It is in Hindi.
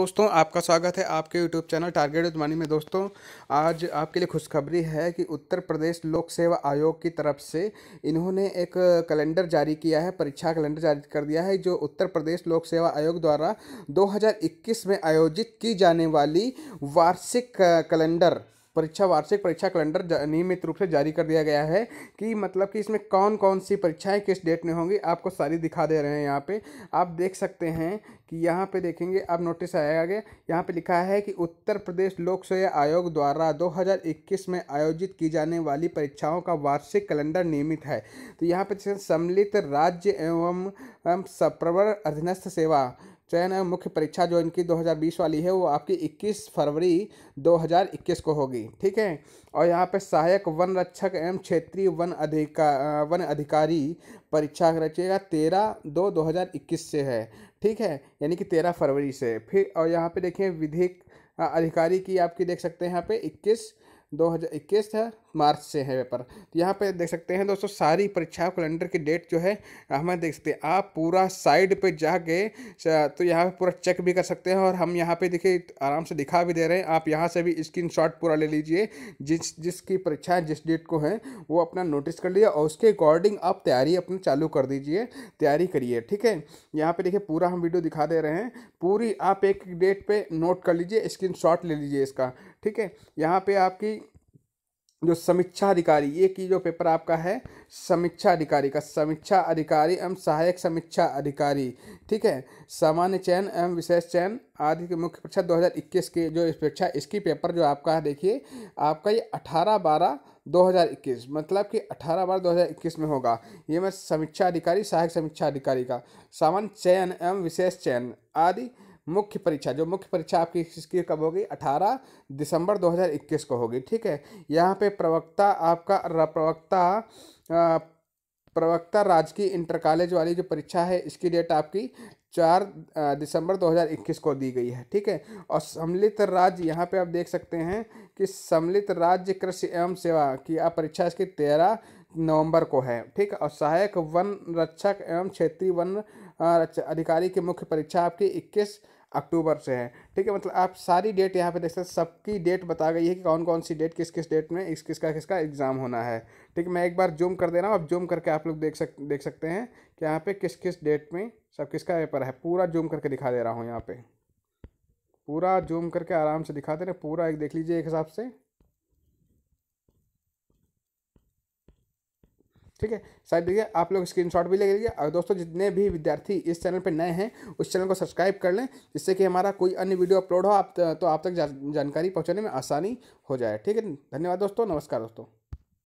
दोस्तों आपका स्वागत है आपके यूट्यूब चैनल टारगेट उजमानी में दोस्तों आज आपके लिए खुशखबरी है कि उत्तर प्रदेश लोक सेवा आयोग की तरफ से इन्होंने एक कैलेंडर जारी किया है परीक्षा कैलेंडर जारी कर दिया है जो उत्तर प्रदेश लोक सेवा आयोग द्वारा 2021 में आयोजित की जाने वाली वार्षिक कैलेंडर परीक्षा वार्षिक परीक्षा कैलेंडर नियमित रूप से जारी कर दिया गया है कि मतलब कि इसमें कौन कौन सी परीक्षाएं किस डेट में होंगी आपको सारी दिखा दे रहे हैं यहाँ पे आप देख सकते हैं कि यहाँ पे देखेंगे आप नोटिस आया गया यहाँ पे लिखा है कि उत्तर प्रदेश लोक सेवा आयोग द्वारा 2021 में आयोजित की जाने वाली परीक्षाओं का वार्षिक कैलेंडर नियमित है तो यहाँ पर सम्मिलित राज्य एवं सप्रवर अधीनस्थ सेवा चयन एवं मुख्य परीक्षा जो इनकी 2020 वाली है वो आपकी 21 फरवरी 2021 को होगी ठीक है और यहाँ पे सहायक वन रक्षक एवं क्षेत्रीय वन अधिकार वन अधिकारी परीक्षा रचिएगा तेरह दो 2021 से है ठीक है यानी कि तेरह फरवरी से फिर और यहाँ पे देखिए विधिक अधिकारी की आपकी देख सकते हैं यहाँ पे इक्कीस 2021 है मार्च से है पेपर तो यहाँ पे देख सकते हैं दोस्तों सारी परीक्षा कैलेंडर की डेट जो है हमें देख सकते हैं आप पूरा साइड पे जाके तो यहाँ पे पूरा चेक भी कर सकते हैं और हम यहाँ पे देखिए आराम से दिखा भी दे रहे हैं आप यहाँ से भी स्क्रीन पूरा ले लीजिए जिस जिसकी परीक्षा जिस डेट को है वो अपना नोटिस कर लीजिए और उसके अकॉर्डिंग आप तैयारी अपनी चालू कर दीजिए तैयारी करिए ठीक है यहाँ पर देखिए पूरा हम वीडियो दिखा दे रहे हैं पूरी आप एक डेट पर नोट कर लीजिए स्क्रीन ले लीजिए इसका ठीक है यहाँ पे आपकी जो समीक्षा अधिकारी ये की जो पेपर आपका है समीक्षा अधिकारी का समीक्षा अधिकारी एवं सहायक समीक्षा अधिकारी ठीक है सामान्य चयन एवं विशेष चयन आदि की मुख्य परीक्षा 2021 के जो परीक्षा इसकी पेपर जो आपका है देखिए आपका ये 18 बारह 2021 मतलब कि 18 बार 2021 में होगा ये मैं समीक्षा अधिकारी सहायक समीक्षा अधिकारी का सामान्य चयन एवं विशेष चयन आदि मुख्य परीक्षा जो मुख्य परीक्षा आपकी इसकी कब होगी अठारह दिसंबर 2021 को होगी ठीक है यहाँ पे प्रवक्ता आपका प्रवक्ता प्रवक्ता राजकीय इंटर कॉलेज वाली जो परीक्षा है इसकी डेट आपकी चार दिसंबर 2021 को दी गई है ठीक है और सम्मिलित राज्य यहाँ पे आप देख सकते हैं कि सम्मिलित राज्य कृषि एवं सेवा की आप परीक्षा इसकी तेरह नवंबर को है ठीक और सहायक वन रक्षक एवं क्षेत्रीय वन अधिकारी की मुख्य परीक्षा आपकी इक्कीस अक्टूबर से है ठीक है मतलब आप सारी डेट यहाँ पे देख सकते हैं सबकी डेट बता गई है कि कौन कौन सी डेट किस किस डेट में इस किसका किसका एग्ज़ाम होना है ठीक है मैं एक बार जूम कर दे रहा हूँ अब जूम करके आप लोग देख सक देख सकते हैं कि यहाँ पे किस किस डेट में सब किसका पेपर है पूरा जूम करके दिखा दे रहा हूँ यहाँ पर पूरा जूम करके आराम से दिखा दे रहे पूरा एक देख लीजिए एक हिसाब से ठीक है शायद देखिए आप लोग स्क्रीनशॉट भी ले लीजिए और दोस्तों जितने भी विद्यार्थी इस चैनल पर नए हैं उस चैनल को सब्सक्राइब कर लें जिससे कि हमारा कोई अन्य वीडियो अपलोड हो आप तो आप तक जानकारी पहुँचाने में आसानी हो जाए ठीक है धन्यवाद दोस्तों नमस्कार दोस्तों